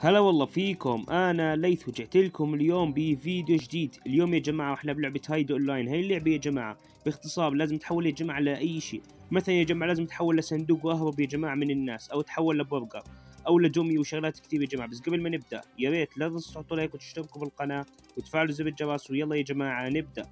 هلا والله فيكم انا ليث وجعت لكم اليوم بفيديو جديد اليوم يا جماعه نلعب لعبة هايدو اونلاين هاي اللعبه يا جماعه باختصار لازم تحول يا جماعه لاي شيء مثلا يا جماعه لازم تحول لصندوق واهرب يا جماعه من الناس او تحول لبرجر او لجومي وشغلات كتير يا جماعه بس قبل ما نبدا يا ريت لا تنسوا تحطوا لايك وتشتركوا بالقناه وتفعلوا زر الجرس ويلا يا جماعه نبدا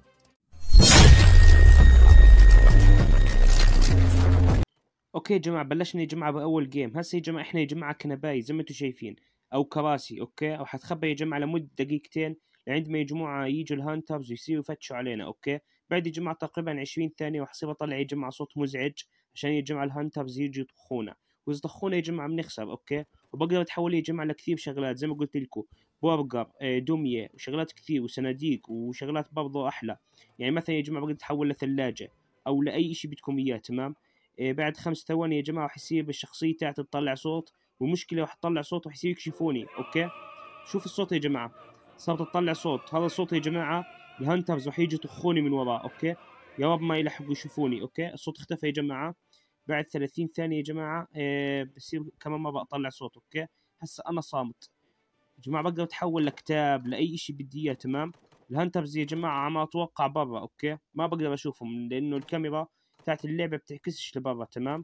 اوكي يا جماعه بلشنا يا جماعه باول جيم هسه يا جماعه احنا يا جماعه كنباي زي ما انتم شايفين او كراسي اوكي او حتخبى يا جماعه لمده دقيقتين لعند ما يجمعوا يجوا الهانترز ويصيروا يفتشوا علينا اوكي بعد يا جماعه تقريبا 20 ثانيه وحصير اطلع يا جماعه صوت مزعج عشان يا جماعه الهانترز يجوا يطخونا واذا طخونا يا جماعه بنخسر اوكي وبقدر اتحول يا جماعه لكثير شغلات زي ما قلت لكم برجر آه، دميه وشغلات كثير وصناديق وشغلات برضه احلى يعني مثلا يا جماعه بقدر اتحول لثلاجه او لاي شيء بدكم اياه تمام آه، بعد خمس ثواني يا جماعه راح يصير بالشخصيه تاعتي تطلع صوت ومشكله راح تطلع صوت يصير يكشفوني اوكي شوف الصوت يا جماعه صارت تطلع صوت هذا الصوت يا جماعه الهانترز راح يجي يطخوني من وراه اوكي يا رب ما يلحقوا يشوفوني اوكي الصوت اختفى يا جماعه بعد 30 ثانيه يا جماعه آه بصير كمان ما بطلع صوت اوكي هسه انا صامت يا جماعه بقدر اتحول لكتاب لاي شيء بدي اياه تمام الهانترز يا جماعه ما اتوقع برا اوكي ما بقدر اشوفهم لانه الكاميرا بتاعت اللعبه بتعكسش لبرا تمام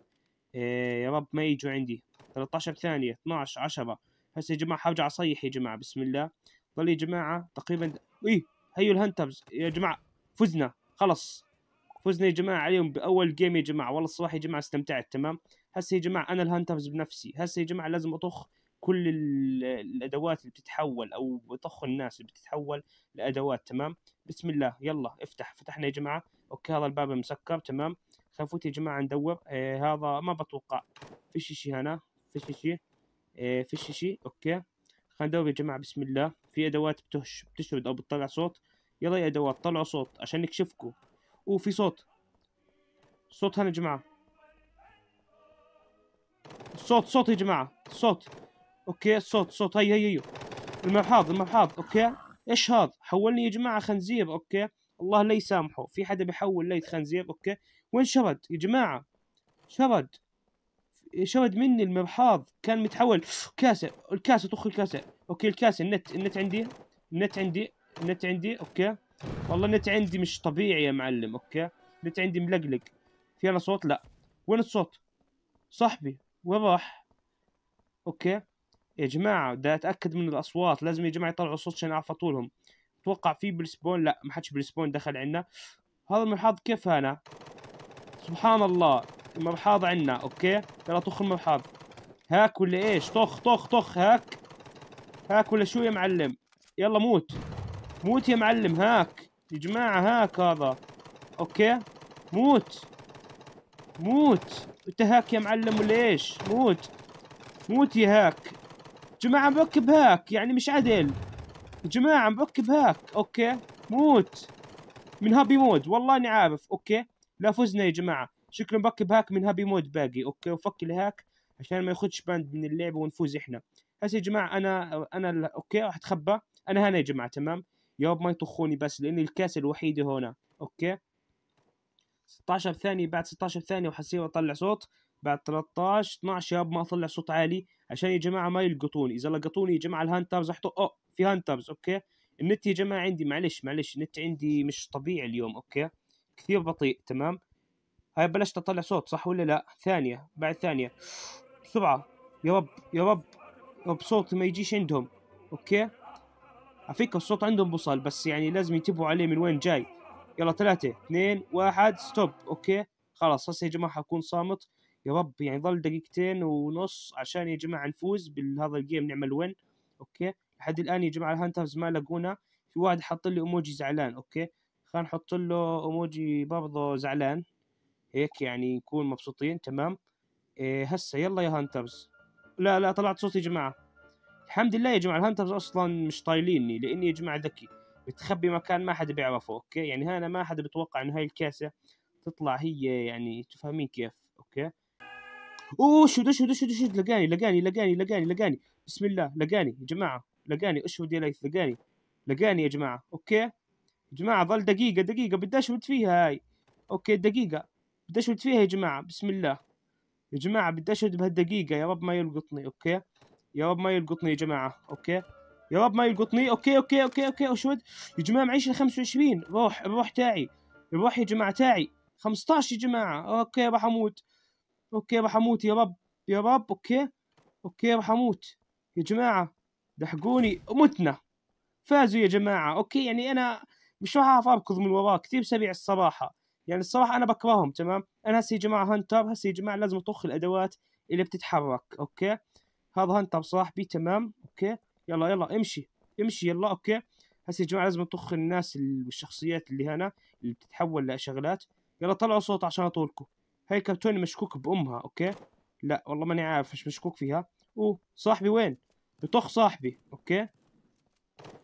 آه يا رب ما يجوا عندي 13 ثانية 12 10 هسه يا جماعة حرجع اصيح يا جماعة بسم الله ظل يا جماعة تقريبا ايه هيو الهنترز يا جماعة فزنا خلص فزنا يا جماعة عليهم بأول جيم يا جماعة والله الصراحة يا جماعة استمتعت تمام هسه يا جماعة أنا الهنترز بنفسي هسه يا جماعة لازم أطخ كل الادوات اللي بتتحول او بطخ الناس اللي بتتحول لادوات تمام بسم الله يلا افتح فتحنا يا جماعه اوكي هذا الباب مسكر تمام خلينا نفوت يا جماعه ندور آه هذا ما بتوقع في شيء هنا فيش شيء إيه فيش شيء اوكي خلينا ندور يا جماعه بسم الله في ادوات بتهش بتشرد او بتطلع صوت يلا يا ادوات طلعوا صوت عشان نكشفكم اوه في صوت صوت هنا يا جماعه صوت صوت يا جماعه صوت اوكي صوت صوت هي هي هي المرحاض المرحاض اوكي ايش هذا حولني يا جماعه خنزير اوكي الله لا يسامحه في حدا بيحول ليت خنزير اوكي وين شرد يا جماعه شرد شرد مني المرحاض كان متحول كاسه الكاسه طخ الكاسه اوكي الكاسه النت النت عندي النت عندي النت عندي اوكي والله النت عندي مش طبيعي يا معلم اوكي النت عندي ملقلق في انا صوت لا وين الصوت صاحبي وين راح اوكي يا جماعه بدي اتاكد من الاصوات لازم يا جماعه يطلعوا صوت عشان اعرف اطولهم اتوقع في بالسبون لا ما حدش بالسبون دخل عنا هذا المرحاض كيف انا سبحان الله مبحاض عندنا اوكي يلا طخ المبحاض هاك ولا ايش طخ طخ طخ هاك هاك ولا شو يا معلم يلا موت موت يا معلم هاك يا جماعة هاك هذا اوكي موت موت انت هاك يا معلم ولا ايش موت موت يا هاك جماعة مركب هاك يعني مش عدل جماعة مركب هاك اوكي موت من هابي مود والله اني عارف اوكي لا فزنا يا جماعة شكله مبكي بهاك من هابي مود باقي اوكي وفك الهاك عشان ما ياخدش باند من اللعبه ونفوز احنا هسه يا جماعه انا انا اوكي راح اتخبى انا هنا يا جماعه تمام يا رب ما يطخوني بس لان الكاس الوحيده هنا اوكي 16 ثانيه بعد 16 ثانيه وحصير اطلع صوت بعد 13 12 يا رب ما اطلع صوت عالي عشان يا جماعه ما يلقطوني اذا لقطوني يا جماعه الهانترز راح اوه في هانترز اوكي النت يا جماعه عندي معلش معلش النت عندي مش طبيعي اليوم اوكي كثير بطيء تمام هاي بلشت اطلع صوت صح ولا لا ثانيه بعد ثانيه بسرعه يا رب يا رب رب صوتي ما يجيش عندهم اوكي على فكره الصوت عندهم بوصل بس يعني لازم ينتبهوا عليه من وين جاي يلا ثلاثة اثنين واحد ستوب اوكي خلاص هسه يا جماعة حكون صامت يا رب يعني ضل دقيقتين ونص عشان يا جماعة نفوز بهذا الجيم نعمل وين اوكي لحد الان يا جماعة الهانترز ما لقونا في واحد حط لي اموجي زعلان اوكي خلينا نحط له اموجي برضه زعلان هيك يعني نكون مبسوطين تمام إيه هسه يلا يا هانترز لا لا طلعت صوتي يا جماعه الحمد لله يا جماعه الهانترز اصلا مش طايليني لاني يا جماعه ذكي بتخبي مكان ما حدا بيعرفه اوكي يعني هنا ما حدا بتوقع انه هاي الكاسه تطلع هي يعني تفهمين كيف اوكي اوه شو دش شو دش لقاني لقاني لقاني لقاني لقاني بسم الله لقاني يا جماعه لقاني اشهد يا ليث لقاني لقاني يا جماعه اوكي يا جماعه ظل دقيقه دقيقه بدي اشهد فيها هاي اوكي دقيقه بدي اشهد فيها يا جماعه بسم الله يا جماعه بدي اشهد بهالدقيقه يا رب ما يلقطني اوكي يا رب ما يلقطني يا جماعه اوكي يا رب ما يلقطني اوكي اوكي اوكي اوكي اشهد يا جماعه معيش ال 25 روح الروح تاعي الروح يا جماعه تاعي 15 يا جماعه اوكي راح اموت اوكي راح اموت يا رب يا رب اوكي اوكي راح اموت يا جماعه دحقوني متنا فازوا يا جماعه اوكي يعني انا مش راح اعرف اركض من وراه كثير سريع الصراحه يعني الصراحه انا بكرههم تمام انا هسه يا جماعه هنتر هسه يا جماعه لازم اطخ الادوات اللي بتتحرك اوكي هذا هنتر صاحبي تمام اوكي يلا يلا امشي امشي يلا اوكي هسه يا جماعه لازم اطخ الناس والشخصيات اللي هنا اللي بتتحول لشغلات يلا طلعوا صوت عشان اطولكم هاي كرتوني مشكوك بامها اوكي لا والله ماني عارف ايش مشكوك فيها أو صاحبي وين بطخ صاحبي اوكي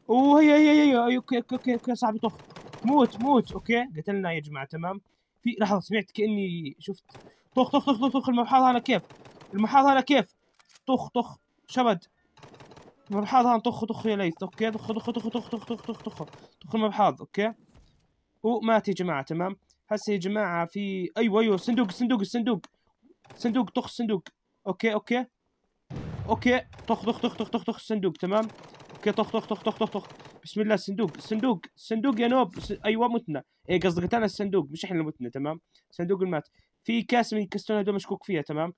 اوه هي هي هي اوكي اوكي, أوكي صاحبي طخ موت موت اوكي قتلنا يا جماعه تمام في لحظه سمعت كاني شفت طخ طخ طخ طخ, المرحاض هذا كيف المرحاض هذا كيف طخ طخ شبد المرحاض هذا طخ طخ يا ليث اوكي طخ طخ طخ طخ طخ طخ طخ طخ طخ المرحاض اوكي ومات يا جماعه تمام هسه يا جماعه في ايوه ايوه صندوق صندوق الصندوق صندوق طخ صندوق اوكي اوكي اوكي طخ طخ طخ طخ طخ طخ الصندوق تمام اوكي طخ طخ طخ طخ طخ طخ بسم الله الصندوق الصندوق الصندوق يا نوب س... ايوه متنا اي قصدك قتلنا الصندوق مش احنا اللي متنا تمام صندوق المات في كاس من الكاستون هذول مشكوك فيها تمام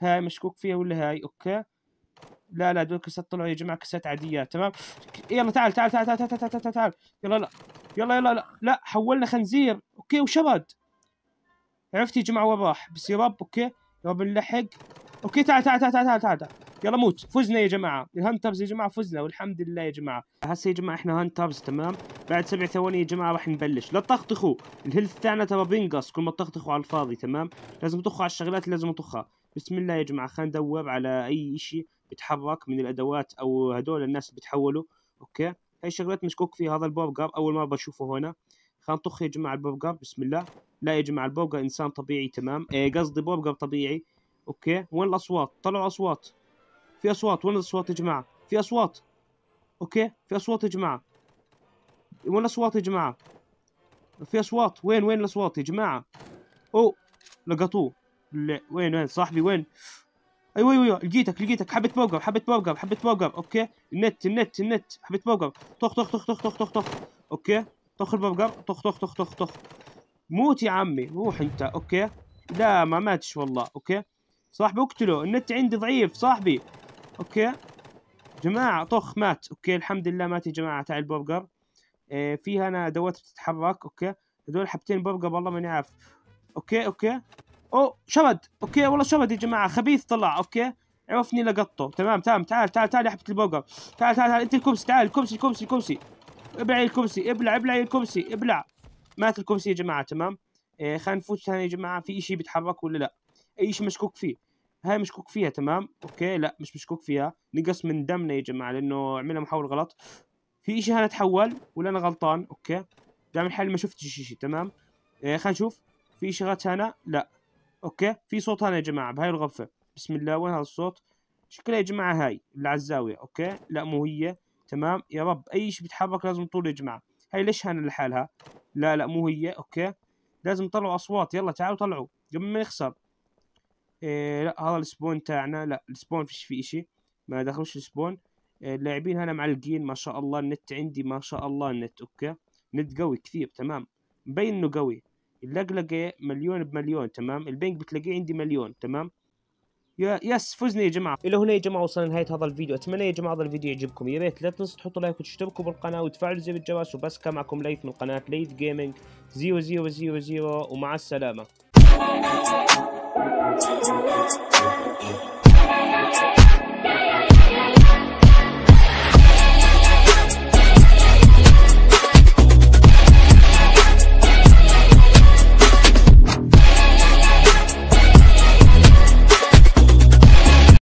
هاي مشكوك فيها ولا هاي اوكي لا لا دول كاسات طلعوا يا جماعه كاسات عاديه تمام يلا تعال تعال تعال تعال تعال تعال, تعال, تعال, تعال. يلا لا يلا يلا لا لا حولنا خنزير اوكي وشبد عرفت يا جماعه وين راح بس يا رب اوكي يا رب نلحق اوكي تعال تعال تعال تعال تعال تعال, تعال. يلا موت فزنا يا جماعه الهانترز يا جماعه فزنا والحمد لله يا جماعه هسه يا جماعه احنا هانترز تمام بعد سبع ثواني يا جماعه راح نبلش لا تطخطخوا الهيلث تاعنا ترى بينقص كل ما تطخطخوا على الفاضي تمام لازم تطخوا على الشغلات اللي لازم نطخها بسم الله يا جماعه خلينا ندور على اي شيء بيتحرك من الادوات او هذول الناس اللي بتحولوا اوكي هاي شغلات مشكوك فيها هذا البرجر اول مره بشوفه هنا خلينا نطخ يا جماعه البرجر بسم الله لا يا جماعه البرجر انسان طبيعي تمام إيه قصدي برجر طبيعي اوكي وين الاصوات طلعوا اصوات في اصوات وين الاصوات يا جماعه في اصوات اوكي في اصوات يا جماعه وين الاصوات يا جماعه في اصوات وين وين الاصوات يا جماعه او لقطوه لا وين وين صاحبي وين ايوه ايوه, أيوة. لقيتك لقيتك حبه بوقب حبه بوقب حبه بوقب اوكي النت النت النت حبه بوقب طخ طخ طخ طخ طخ طخ طخ اوكي طخ البوقب طخ طخ طخ طخ طخ موت يا عمي روح انت اوكي لا ما ماتش والله اوكي صاحبي اقتله النت عندي ضعيف صاحبي اوكي جماعة طخ مات اوكي الحمد لله مات يا جماعة تاع البرجر إيه فيها انا ادوات بتتحرك اوكي هذول حبتين برجر والله ماني عارف اوكي اوكي او شرد اوكي والله شرد يا جماعة خبيث طلع اوكي عرفني لقطه تمام تمام تعال تعال تعال يا حبة البرجر تعال تعال تعال انت الكرسي تعال الكرسي الكرسي الكرسي ابلع الكرسي ابلع ابلع الكرسي ابلع مات الكرسي يا جماعة تمام إيه خلينا نفوت ثاني يا جماعة في اشي بيتحرك ولا لا اي شيء مشكوك فيه هاي مشكوك فيها تمام اوكي لا مش مشكوك فيها نقص من دمنا يا جماعه لانه عملنا محاول غلط في اشي هنا تحول ولا انا غلطان اوكي دام الحل ما شفتش اشي تمام آه خلينا نشوف في غلط هنا لا اوكي في صوت هنا يا جماعه بهاي الغرفه بسم الله وين هذا الصوت شكلها يا جماعه هاي اللي على الزاويه اوكي لا مو هي تمام يا رب اي شيء بيتحرك لازم طول يا جماعه هاي ليش هنا لحالها لا لا مو هي اوكي لازم طلعوا اصوات يلا تعالوا طلعوا قبل ما يخسر إيه لا هذا السبون تاعنا لا السبون فيش فيه اشي ما دخلوش السبون إيه اللاعبين هنا معلقين ما شاء الله النت عندي ما شاء الله النت اوكي نت قوي كثير تمام مبين انه قوي اللقلقه مليون بمليون تمام البنك بتلاقيه عندي مليون تمام يا يس فزنا يا جماعه الى هنا يا جماعه وصلنا لنهايه هذا الفيديو اتمنى يا جماعه هذا الفيديو يعجبكم يا ريت لا تنسوا تحطوا لايك وتشتركوا بالقناه وتفعلوا زر الجرس وبس كان معكم ليث من قناه ليث جيمنج 0000 ومع السلامه